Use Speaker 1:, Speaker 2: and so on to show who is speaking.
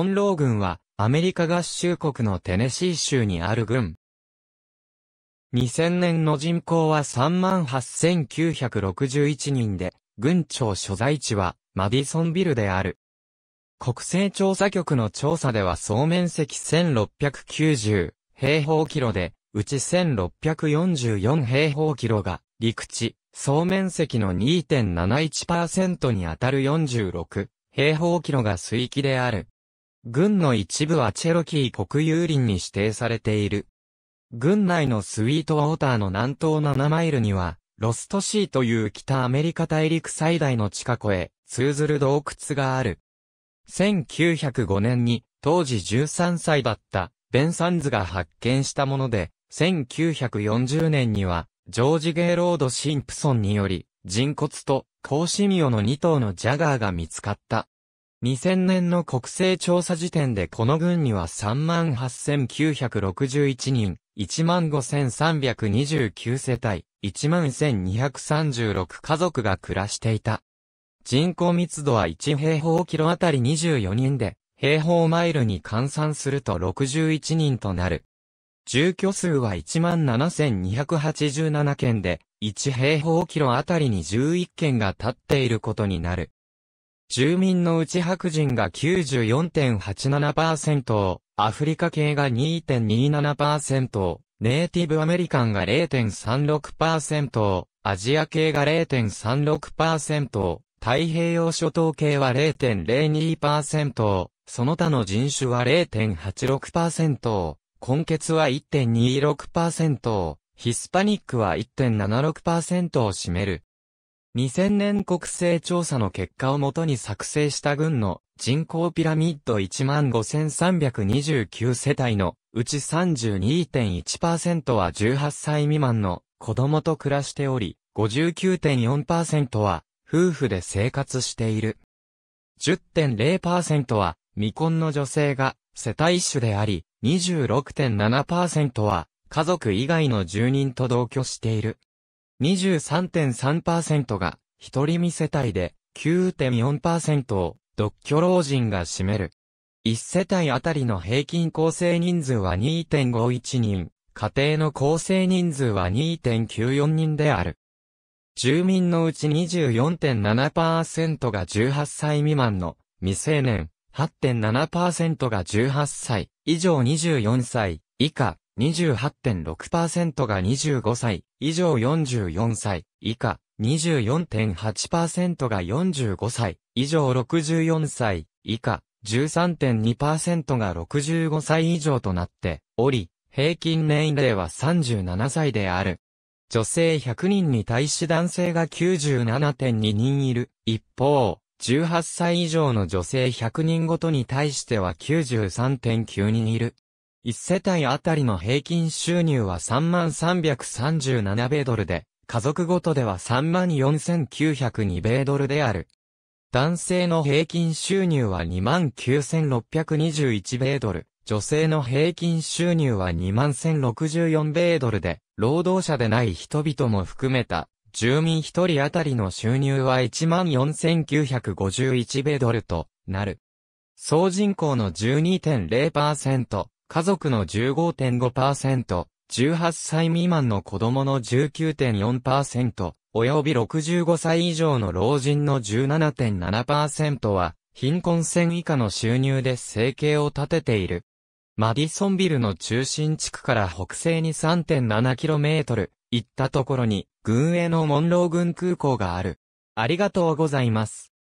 Speaker 1: 本ー軍は、アメリカ合衆国のテネシー州にある軍。2000年の人口は38,961人で、郡庁所在地はマディソンビルである。国勢調査局の調査では総面積1690平方キロで、うち1644平方キロが陸地、総面積の2.71%にあたる46平方キロが水域である。軍の一部はチェロキー国有林に指定されている。軍内のスウィートウォーターの南東7マイルには、ロストシーという北アメリカ大陸最大の地下湖へ通ずる洞窟がある。1905年に当時13歳だったベン・サンズが発見したもので、1940年にはジョージ・ゲイロード・シンプソンにより人骨とコーシミオの2頭のジャガーが見つかった。2000年の国勢調査時点でこの軍には38,961人、15,329世帯、11,236家族が暮らしていた。人口密度は1平方キロあたり24人で、平方マイルに換算すると61人となる。住居数は17,287件で、1平方キロあたりに11件が立っていることになる。住民のうち白人が94.87%、アフリカ系が2.27%、ネイティブアメリカンが0.36%、アジア系が0.36%、太平洋諸島系は0.02%、その他の人種は0.86%、根血は1.26%、ヒスパニックは1.76%を占める。2000年国勢調査の結果をもとに作成した軍の人口ピラミッド15,329世帯のうち32.1%は18歳未満の子供と暮らしており、59.4%は夫婦で生活している。10.0%は未婚の女性が世帯主であり、26.7%は家族以外の住人と同居している。23.3%が一人未世帯で、9.4%を独居老人が占める。1世帯あたりの平均構成人数は2.51人、家庭の構成人数は2.94人である。住民のうち24.7%が18歳未満の未成年、8.7%が18歳以上24歳以下、28.6%が25歳以上44歳以下、24.8%が45歳以上64歳以下、13.2%が65歳以上となっており、平均年齢は37歳である。女性100人に対し男性が97.2人いる。一方、18歳以上の女性100人ごとに対しては93.9人いる。1世帯あたりの平均収入は3337米ドルで、家族ごとでは34902米ドルである。男性の平均収入は29,621米ドル、女性の平均収入は21,064米ドルで、労働者でない人々も含めた、住民一人当たりの収入は14,951米ドルとなる。総人口の12.0%、家族の15.5%、18歳未満の子供の19.4%、及び65歳以上の老人の17.7%は、貧困線以下の収入で生計を立てている。マディソンビルの中心地区から北西に 3.7km 行ったところに、軍営のモンロー軍空港がある。ありがとうございます。